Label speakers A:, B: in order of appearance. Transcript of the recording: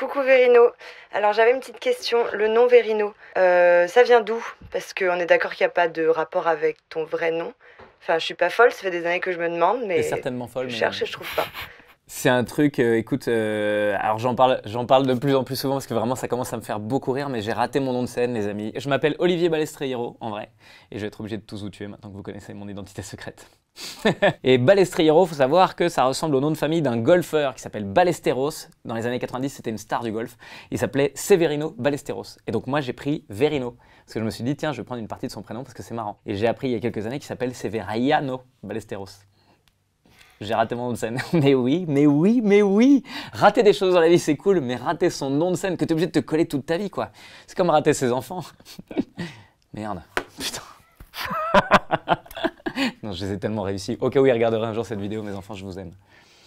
A: Coucou Vérino, Alors j'avais une petite question. Le nom Vérino, euh, ça vient d'où Parce qu'on est d'accord qu'il n'y a pas de rapport avec ton vrai nom. Enfin, je suis pas folle, ça fait des années que je me demande, mais. certainement folle, je Je cherche et je trouve pas
B: c'est un truc, euh, écoute, euh, alors j'en parle, de plus en plus souvent parce que vraiment ça commence à me faire beaucoup rire, mais j'ai raté mon nom de scène, les amis. Je m'appelle Olivier Balestreiro, en vrai, et je vais être obligé de tous vous tuer maintenant que vous connaissez mon identité secrète. et Balestriero, faut savoir que ça ressemble au nom de famille d'un golfeur qui s'appelle Balesteros. Dans les années 90, c'était une star du golf. Il s'appelait Severino Balesteros. Et donc moi, j'ai pris Verino parce que je me suis dit, tiens, je vais prendre une partie de son prénom parce que c'est marrant. Et j'ai appris il y a quelques années qu'il s'appelle Severiano Balesteros. J'ai raté mon nom de scène. Mais oui, mais oui, mais oui Rater des choses dans la vie, c'est cool, mais rater son nom de scène que t'es obligé de te coller toute ta vie, quoi. C'est comme rater ses enfants. Merde. Putain. non, je les ai tellement réussi. Au cas où ils regarderaient un jour cette vidéo, mes enfants, je vous aime.